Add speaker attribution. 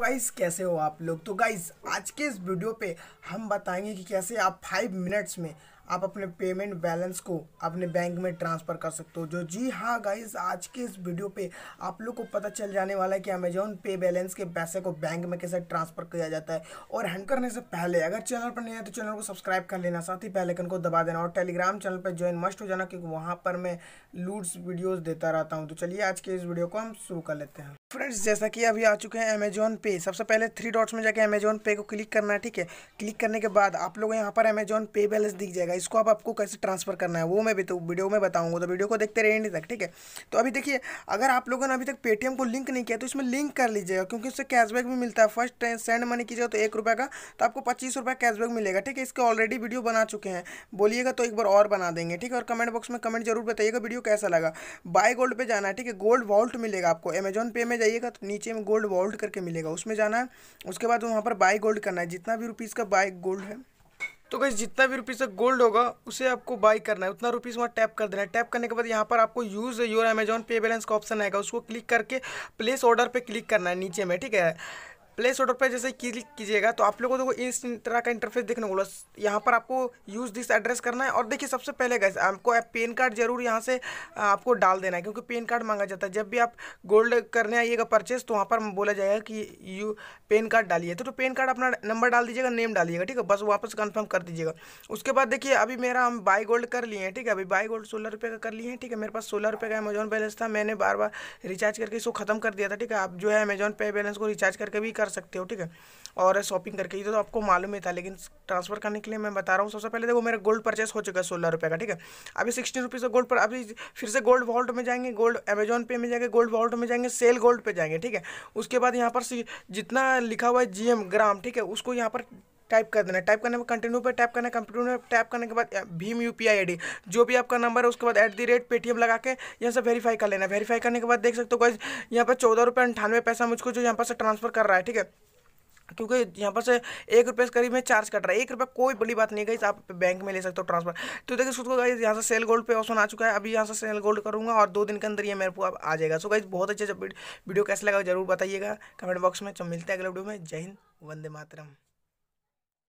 Speaker 1: guys तो कैसे हो आप लोग तो गाइस आज के इस वीडियो पे हम बताएंगे कि कैसे आप फाइव मिनट्स में आप अपने पेमेंट बैलेंस को अपने बैंक में ट्रांसफ़र कर सकते हो जो जी हाँ गाइस आज के इस वीडियो पे आप लोग को पता चल जाने वाला है कि अमेजोन पे बैलेंस के पैसे को बैंक में कैसे ट्रांसफ़र किया जाता है और हैंड करने से पहले अगर चैनल पर नहीं है तो चैनल को सब्सक्राइब कर लेना साथ ही पहले को दबा देना और टेलीग्राम चैनल पर ज्वाइन मस्ट हो जाना क्योंकि वहाँ पर मैं लूट्स वीडियोज़ देता रहता हूँ तो चलिए आज के इस वीडियो को हम शुरू कर लेते हैं फ्रेंड्स जैसा कि अभी आ चुके हैं अमेजोन पे सबसे पहले थ्री डॉट्स में जाके अमेजोन पे को क्लिक करना है ठीक है क्लिक करने के बाद आप लोगों यहाँ पर अमेजोन पे बैलेंस दिख जाएगा इसको आप आपको कैसे ट्रांसफर करना है वो मैं भी तो वीडियो में बताऊँगा तो वीडियो को देखते रहे तक ठीक है तो अभी देखिए अगर आप लोगों ने अभी तक पेटीएम को लिंक नहीं किया तो इसमें लिंक कर लीजिएगा क्योंकि उससे कैशबैक भी मिलता है फर्स्ट सेंड मनी कीजिएगा तो एक का तो आपको पच्चीस कैशबैक मिलेगा ठीक है इसके ऑलरेडी वीडियो बना चुके हैं बोलिएगा तो एक बार और बना देंगे ठीक है और कमेंट बॉक्स में कमेंट जरूर बताइएगा वीडियो कैसा लगा बाय गोल्ड पर जाना है ठीक है गोल्ड वॉल्ट मिलेगा आपको अमेजोन पे में में जाइएगा तो नीचे में गोल्ड वॉल्ट करके मिलेगा उसमें जाना है उसके बाद वहाँ पर बाई गोल्ड करना है जितना भी रुपीज़ का बाई गोल्ड है तो गई जितना भी रुपीज़ का गोल्ड होगा उसे आपको बाई करना है उतना रुपीज़ वहाँ टैप कर देना है टैप करने के बाद यहाँ पर आपको use your Amazon pay balance का ऑप्शन आएगा उसको क्लिक करके प्लेस ऑर्डर पर क्लिक करना है नीचे में ठीक है प्ले स्टोर पर जैसे क्लिक कीजिएगा तो आप लोगों को इस तरह का इंटरफेस देखने को बोला यहाँ पर आपको यूज़ दिस एड्रेस करना है और देखिए सबसे पहले गैस आपको पेन कार्ड जरूर यहाँ से आपको डाल देना है क्योंकि पेन कार्ड मांगा जाता है जब भी आप गोल्ड करने आइएगा परचेस तो वहाँ पर बोला जाएगा कि यू पेन कार्ड डालिए तो, तो पेन कार्ड अपना नंबर डाल दीजिएगा नेम डालिएगा ठीक है बस वापस कन्फर्म कर दीजिएगा उसके बाद देखिए अभी मेरा हम बाई गोल्ड कर लिए हैं ठीक है अभी बाई गोल्ड सोलह रुपये का कर लिए हैं ठीक है मेरे पास सोलह रुपये का अमेजॉन बैलेंस था मैंने बार बार रिचार्ज करके इसको खत्म कर दिया था ठीक है आप जो है अमेजॉन पे बैलेंस को रिचार्ज करके भी कर कर सकते हो ठीक है और शॉपिंग करके ये तो आपको मालूम ही था लेकिन ट्रांसफ़र करने के लिए मैं बता रहा हूँ सबसे पहले देखो मेरा गोल्ड परचेस हो चुका है सोलह रुपये का ठीक है अभी सिक्सटी रुपीज़ का गोल्ड पर अभी फिर से गोल्ड वॉल्ट में जाएंगे गोल्ड अमेजोन पे में जाएंगे गोल्ड वॉल्ट में जाएंगे सेल गोल्ड पे जाएंगे ठीक है उसके बाद यहाँ पर जितना लिखा हुआ है जी ग्राम ठीक है उसको यहाँ पर टाइप कर देना टाइप करने पर कंटिन्यू पर टाइप करना कंप्यूटर में टाइप करने के बाद भीम यू पी आई जो भी आपका नंबर है उसके बाद एट दी रेट पेटीएम लगा के यहाँ से वेरीफाई कर लेना वेरीफाई करने के बाद देख सकते हो गाइज यहाँ पर चौदह रुपये अंठानवे पैसा मुझको जो यहाँ पर से ट्रांसफर कर रहा है ठीक है क्योंकि यहाँ पर से एक रुपये से करीब में चार्ज कट रहा है एक रुपये कोई बड़ी बात नहीं गई आप बैंक में ले सकते हो ट्रांसफर तो देखिए उसको गाइज यहाँ से सेल गोल्ड पे ऑप्शन आ चुका है अभी यहाँ से सेल गोल्ड करूँगा और दो दिन के अंदर ये मेरे को आ जाएगा सो गाइज बहुत अच्छे वीडियो कैसे लगा जरूर बताइएगा कमेंट बॉक्स में तो मिलते हैं अगले वीडियो में जय हिंद वंदे मातरम